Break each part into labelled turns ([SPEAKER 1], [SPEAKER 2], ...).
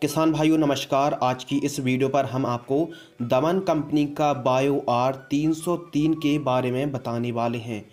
[SPEAKER 1] किसान भाइयों नमस्कार आज की इस वीडियो पर हम आपको दमन कंपनी का बायो आर 303 के बारे में बताने वाले हैं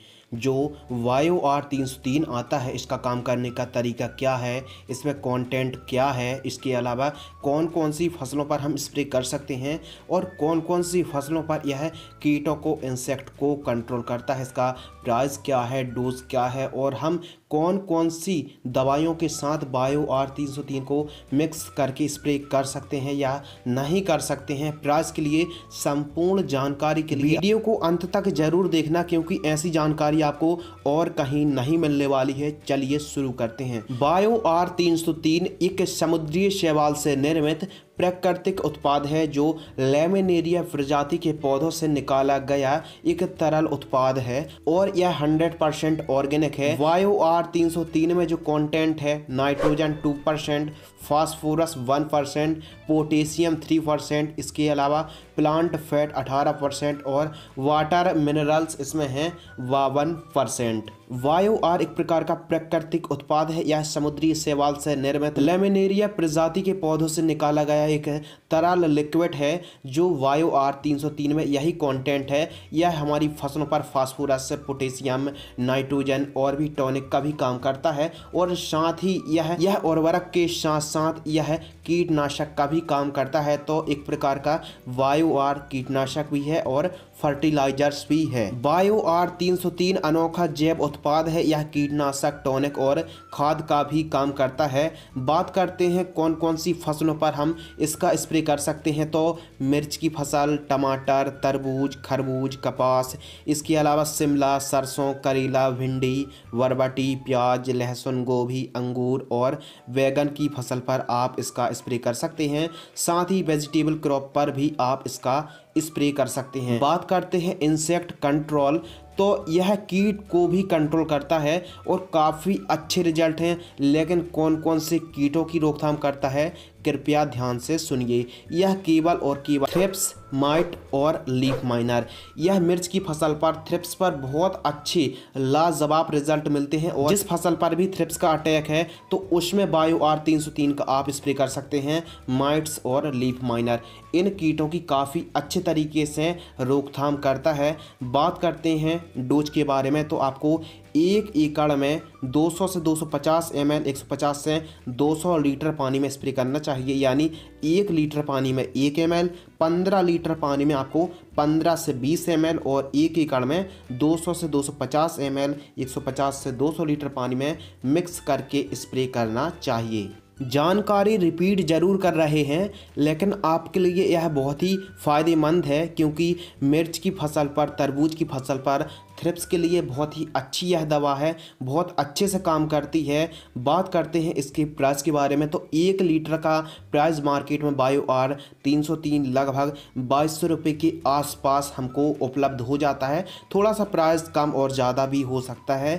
[SPEAKER 1] जो वायो आर 303 आता है इसका काम करने का तरीका क्या है इसमें कंटेंट क्या है इसके अलावा कौन कौन सी फसलों पर हम स्प्रे कर सकते हैं और कौन कौन सी फसलों पर यह कीटों को इंसेक्ट को कंट्रोल करता है इसका प्राइस क्या है डोज क्या है और हम कौन कौन सी दवाइयों के साथ बायो आर तीन सौ तीन को मिक्स करके स्प्रे कर सकते हैं या नहीं कर सकते हैं प्राइस के लिए संपूर्ण जानकारी के लिए वीडियो को अंत तक जरूर देखना क्योंकि ऐसी जानकारी आपको और कहीं नहीं मिलने वाली है चलिए शुरू करते हैं बायो आर तीन सौ तीन एक समुद्री शैवाल से निर्मित प्राकृतिक उत्पाद है जो लेमिनेरिया प्रजाति के पौधों से निकाला गया एक तरल उत्पाद है और यह 100 परसेंट ऑर्गेनिक है वायु आर तीन में जो कंटेंट है nitrogen 2 percent phosphorus 1 percent potassium 3 percent इसके अलावा प्लांट फैट 18 परसेंट और वाटर मिनरल्स इसमें हैं बावन परसेंट वायु आर एक प्रकार का प्राकृतिक उत्पाद है यह समुद्री सेवाल से निर्मित लेमिनेरिया प्रजाति के पौधों से निकाला गया है एक तरल लिक्विड है जो वायो आर 303 में यही कंटेंट है यह हमारी फसलों पर फास्फोरस पोटेशियम नाइट्रोजन और भी टॉनिक का भी काम करता है और साथ ही यह यह उर्वरक के साथ साथ यह कीटनाशक का भी काम करता है तो एक प्रकार का वायु आर कीटनाशक भी है और फर्टिलाइजर्स भी है बायो आर तीन अनोखा जैव उत्पाद है यह कीटनाशक टॉनिक और खाद का भी काम करता है बात करते हैं कौन कौन सी फसलों पर हम इसका स्प्रे कर सकते हैं तो मिर्च की फसल टमाटर तरबूज खरबूज कपास इसके अलावा शिमला सरसों करेला भिंडी वरबटी प्याज लहसुन गोभी अंगूर और बैगन की फसल पर आप इसका स्प्रे कर सकते हैं साथ ही वेजिटेबल क्रॉप पर भी आप इसका स्प्रे कर सकते हैं बात करते हैं इंसेक्ट कंट्रोल तो यह कीट को भी कंट्रोल करता है और काफ़ी अच्छे रिजल्ट हैं लेकिन कौन कौन से कीटों की रोकथाम करता है कृपया ध्यान से सुनिए यह केवल और केवल थ्रिप्स माइट और लीफ माइनर यह मिर्च की फसल पर थ्रिप्स पर बहुत अच्छे लाजवाब रिजल्ट मिलते हैं और जिस फसल पर भी थ्रिप्स का अटैक है तो उसमें बायो आर तीन सौ तीन का आप स्प्रे कर सकते हैं माइट्स और लीफ माइनर इन कीटों की काफ़ी अच्छे तरीके से रोकथाम करता है बात करते हैं डोज के बारे में तो आपको एक एकड़ में 200 से 250 ml 150 से 200 लीटर पानी में स्प्रे करना चाहिए यानी एक लीटर पानी में एक एम 15 लीटर पानी में आपको 15 से 20 एम और एक एकड़ में 200 से 250 ml 150 से 200 लीटर पानी में मिक्स करके स्प्रे करना चाहिए जानकारी रिपीट ज़रूर कर रहे हैं लेकिन आपके लिए यह बहुत ही फ़ायदेमंद है क्योंकि मिर्च की फसल पर तरबूज की फसल पर थ्रिप्स के लिए बहुत ही अच्छी यह दवा है बहुत अच्छे से काम करती है बात करते हैं इसके प्राइस के बारे में तो एक लीटर का प्राइस मार्केट में बायो आर तीन लगभग बाईस सौ के आसपास हमको उपलब्ध हो जाता है थोड़ा सा प्राइस कम और ज़्यादा भी हो सकता है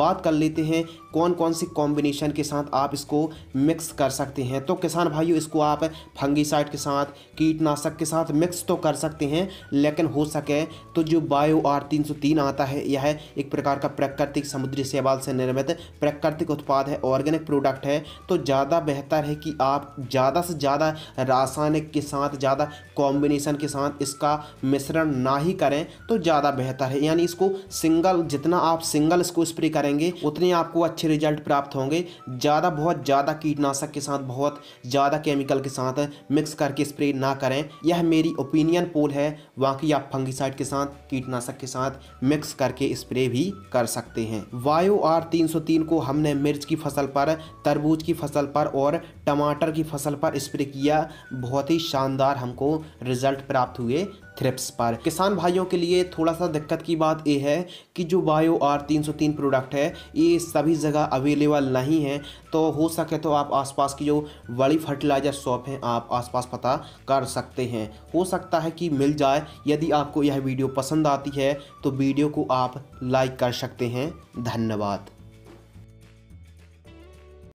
[SPEAKER 1] बात कर लेते हैं कौन कौन सी कॉम्बिनेशन के साथ आप इसको मिक्स कर सकते हैं तो किसान भाइयों इसको आप फंगीसाइड के साथ कीटनाशक के साथ मिक्स तो कर सकते हैं लेकिन हो सके तो जो बायो आर तीन आता है है यह एक प्रकार का प्राकृतिक समुद्री सेवाल से निर्मित प्राकृतिक उत्पाद है ऑर्गेनिक प्रोडक्ट है तो ज़्यादा बेहतर है कि आप ज़्यादा से ज़्यादा रासायनिक के साथ ज़्यादा कॉम्बिनेशन के साथ इसका मिश्रण ना ही करें तो ज़्यादा बेहतर है यानी इसको सिंगल जितना आप सिंगल इसको स्प्रे करेंगे उतने आपको अच्छे रिजल्ट प्राप्त होंगे ज़्यादा बहुत ज़्यादा कीटनाशक के साथ बहुत ज़्यादा केमिकल के साथ मिक्स करके स्प्रे ना करें यह मेरी ओपिनियन पोल है बाकी आप फंगिसाइड के साथ कीटनाशक के साथ मिक्स करके स्प्रे भी कर सकते हैं वायु आर 303 को हमने मिर्च की फसल पर तरबूज की फसल पर और टमाटर की फसल पर स्प्रे किया बहुत ही शानदार हमको रिजल्ट प्राप्त हुए थ्रिप्स पर किसान भाइयों के लिए थोड़ा सा दिक्कत की बात यह है कि जो बायो आर 303 प्रोडक्ट है ये सभी जगह अवेलेबल नहीं है तो हो सके तो आप आसपास की जो बड़ी फर्टिलाइज़र शॉप हैं आप आसपास पता कर सकते हैं हो सकता है कि मिल जाए यदि आपको यह वीडियो पसंद आती है तो वीडियो को को आप लाइक कर सकते हैं धन्यवाद